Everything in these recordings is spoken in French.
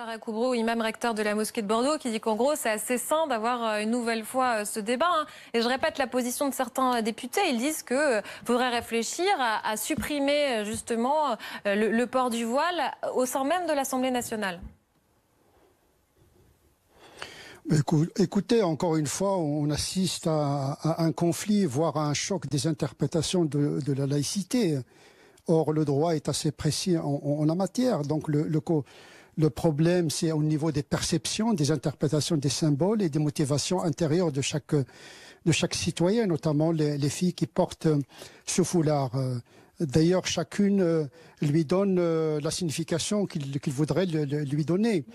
Tarek Koubrou, imam recteur de la mosquée de Bordeaux, qui dit qu'en gros, c'est assez sain d'avoir euh, une nouvelle fois euh, ce débat. Hein. Et je répète la position de certains euh, députés. Ils disent qu'il faudrait réfléchir à, supprimer justement le, port du voile au sein même de l'Assemblée nationale. Bah, écoutez, encore une fois, on assiste à, un conflit, voire à un choc des interprétations de, la laïcité. Or, le droit est assez précis en, la matière. Donc, le, le problème, c'est au niveau des perceptions, des interprétations des symboles et des motivations intérieures de chaque, de chaque citoyen, notamment les, filles qui portent euh, ce foulard. Euh. D'ailleurs, chacune euh, lui donne la signification qu'il voudrait lui donner.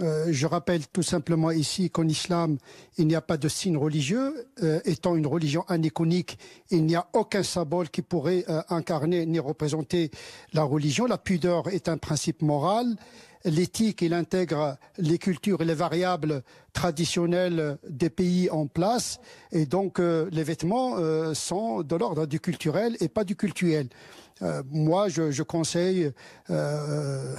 je rappelle tout simplement ici qu'en islam, il n'y a pas de signe religieux. étant une religion aniconique, il n'y a aucun symbole qui pourrait incarner ni représenter la religion. La pudeur est un principe moral l'éthique, il intègre les cultures et les variables traditionnelles des pays en place. Et donc, euh, les vêtements euh, sont de l'ordre du culturel et pas du cultuel. Euh, moi, je, conseille euh,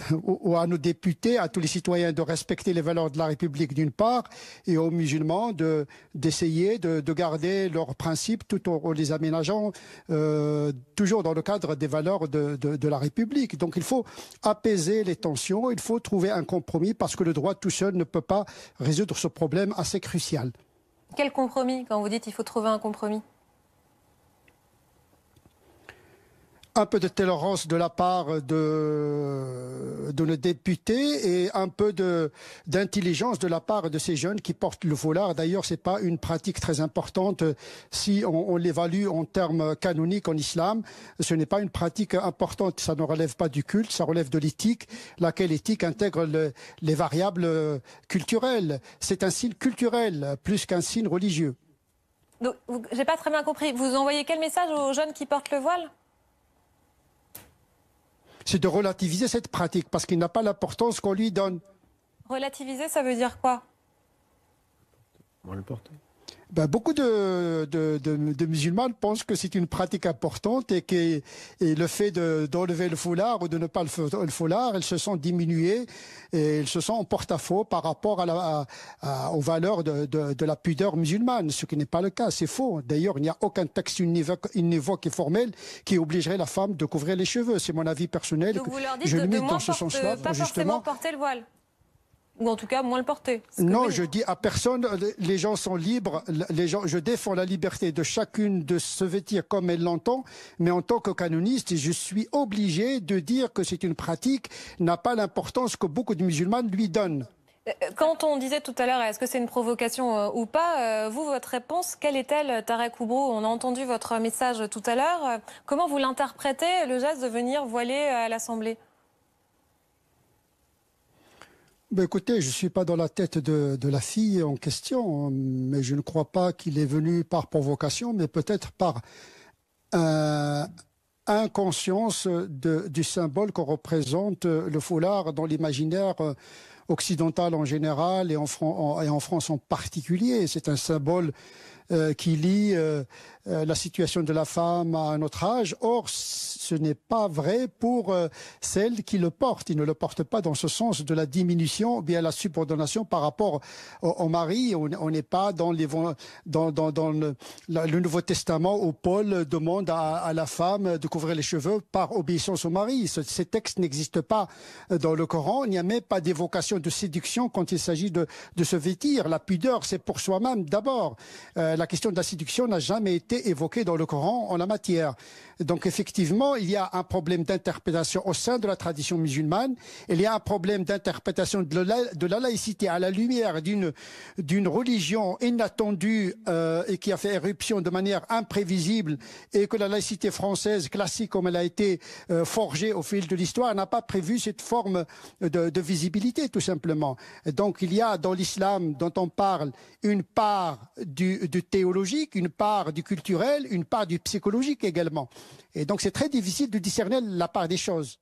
à nos députés, à tous les citoyens de respecter les valeurs de la République d'une part, et aux musulmans de d'essayer de, garder leurs principes tout en, les aménageant euh, toujours dans le cadre des valeurs de, de, la République. Donc, il faut apaiser les tensions, il faut trouver un compromis parce que le droit tout seul ne peut pas résoudre ce problème assez crucial. Quel compromis quand vous dites il faut trouver un compromis un peu de tolérance de la part de, nos députés et un peu d'intelligence de la part de ces jeunes qui portent le foulard. D'ailleurs, ce n'est pas une pratique très importante si on, l'évalue en termes canoniques en islam. Ce n'est pas une pratique importante. Ça ne relève pas du culte, ça relève de l'éthique, laquelle éthique intègre les variables culturelles. C'est un signe culturel plus qu'un signe religieux. Donc, j'ai pas très bien compris. Vous envoyez quel message aux jeunes qui portent le voile c'est de relativiser cette pratique parce qu'il n'a pas l'importance qu'on lui donne. Relativiser, ça veut dire quoi bah, beaucoup de, musulmanes musulmans pensent que c'est une pratique importante et que le fait d'enlever le foulard ou de ne pas le, faire, foulard, elles se sont diminuées et elles se sont en porte-à-faux par rapport à aux valeurs de, la pudeur musulmane, ce qui n'est pas le cas, c'est faux. D'ailleurs, il n'y a aucun texte univoque, et formel qui obligerait la femme de couvrir les cheveux. C'est mon avis personnel. vous leur dites je de, de ce sens pas forcément porter le voile ou en tout cas moins le porter. Non, je dis à personne, les gens sont libres, les gens, je défends la liberté de chacune de se vêtir comme elle l'entend, mais en tant que canoniste, je suis obligé de dire que c'est une pratique n'a pas l'importance que beaucoup de musulmans lui donnent. Euh, euh, quand on disait tout à l'heure, est-ce que c'est une provocation euh, ou pas, vous, votre réponse, quelle est-elle, Tarek Oubrou On a entendu votre message tout à l'heure. Comment vous l'interprétez, le geste de venir voiler à l'Assemblée ben, écoutez, je ne suis pas dans la tête de, la fille en question, mais je ne crois pas qu'il est venu par provocation, mais peut-être par euh, inconscience du symbole que représente euh, le foulard dans l'imaginaire euh, occidental en général et en, France en particulier. C'est un symbole qui lie la situation de la femme à autre âge. Or, ce n'est pas vrai pour euh, celle celles qui le portent. Ils ne le portent pas dans ce sens de la diminution, ou bien la subordonnation par rapport au, mari. On n'est pas dans, les, dans, le, Nouveau Testament où Paul demande à, la femme de couvrir les cheveux par obéissance au mari. ces textes n'existent pas euh, dans le Coran. Il n'y a même pas d'évocation de séduction quand il s'agit de, se vêtir. La pudeur, c'est pour soi-même d'abord. Euh, la question de la séduction n'a jamais été évoquée dans le Coran en la matière. Donc effectivement, il y a un problème d'interprétation au sein de la tradition musulmane, il y a un problème d'interprétation de la, de la laïcité à la lumière d'une d'une religion inattendue euh, et qui a fait éruption de manière imprévisible et que la laïcité française classique comme elle a été euh, forgée au fil de l'histoire n'a pas prévu cette forme de, visibilité tout simplement. donc il y a dans l'islam dont on parle une part du, du théologique, une part du culturel, une part du psychologique également. Et donc c'est très difficile difficile de discerner la part des choses.